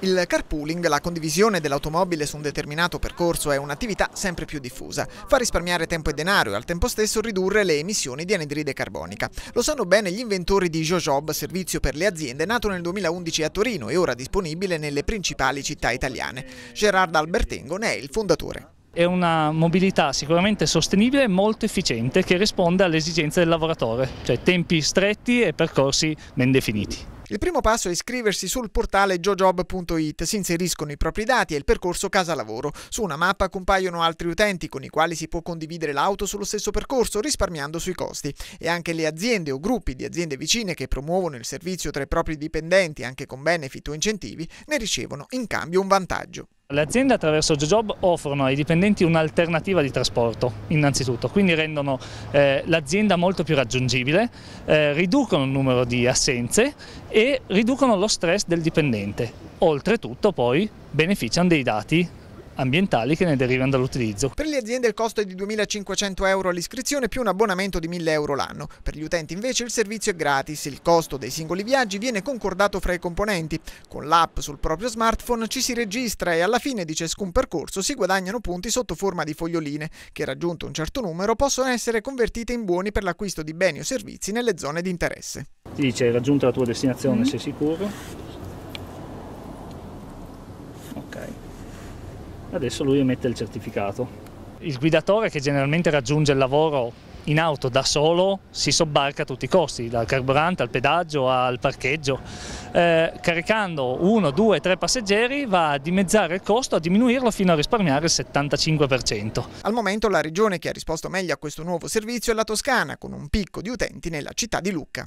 Il carpooling, la condivisione dell'automobile su un determinato percorso, è un'attività sempre più diffusa. Fa risparmiare tempo e denaro e al tempo stesso ridurre le emissioni di anidride carbonica. Lo sanno bene gli inventori di Jojob, servizio per le aziende, nato nel 2011 a Torino e ora disponibile nelle principali città italiane. Gerard Albertengo ne è il fondatore è una mobilità sicuramente sostenibile e molto efficiente che risponde alle esigenze del lavoratore, cioè tempi stretti e percorsi ben definiti. Il primo passo è iscriversi sul portale jojob.it, si inseriscono i propri dati e il percorso casa lavoro. Su una mappa compaiono altri utenti con i quali si può condividere l'auto sullo stesso percorso risparmiando sui costi e anche le aziende o gruppi di aziende vicine che promuovono il servizio tra i propri dipendenti anche con benefit o incentivi ne ricevono in cambio un vantaggio. Le aziende attraverso GeoJob offrono ai dipendenti un'alternativa di trasporto innanzitutto, quindi rendono eh, l'azienda molto più raggiungibile, eh, riducono il numero di assenze e riducono lo stress del dipendente. Oltretutto poi beneficiano dei dati ambientali che ne derivano dall'utilizzo. Per le aziende il costo è di 2.500 euro all'iscrizione più un abbonamento di 1.000 euro l'anno. Per gli utenti invece il servizio è gratis. Il costo dei singoli viaggi viene concordato fra i componenti. Con l'app sul proprio smartphone ci si registra e alla fine di ciascun percorso si guadagnano punti sotto forma di foglioline che raggiunto un certo numero possono essere convertite in buoni per l'acquisto di beni o servizi nelle zone di interesse. Ti dice hai raggiunto la tua destinazione, mm -hmm. sei sicuro? Ok adesso lui emette il certificato. Il guidatore che generalmente raggiunge il lavoro in auto da solo si sobbarca a tutti i costi, dal carburante al pedaggio al parcheggio. Eh, caricando uno, due, tre passeggeri va a dimezzare il costo, a diminuirlo fino a risparmiare il 75%. Al momento la regione che ha risposto meglio a questo nuovo servizio è la Toscana, con un picco di utenti nella città di Lucca.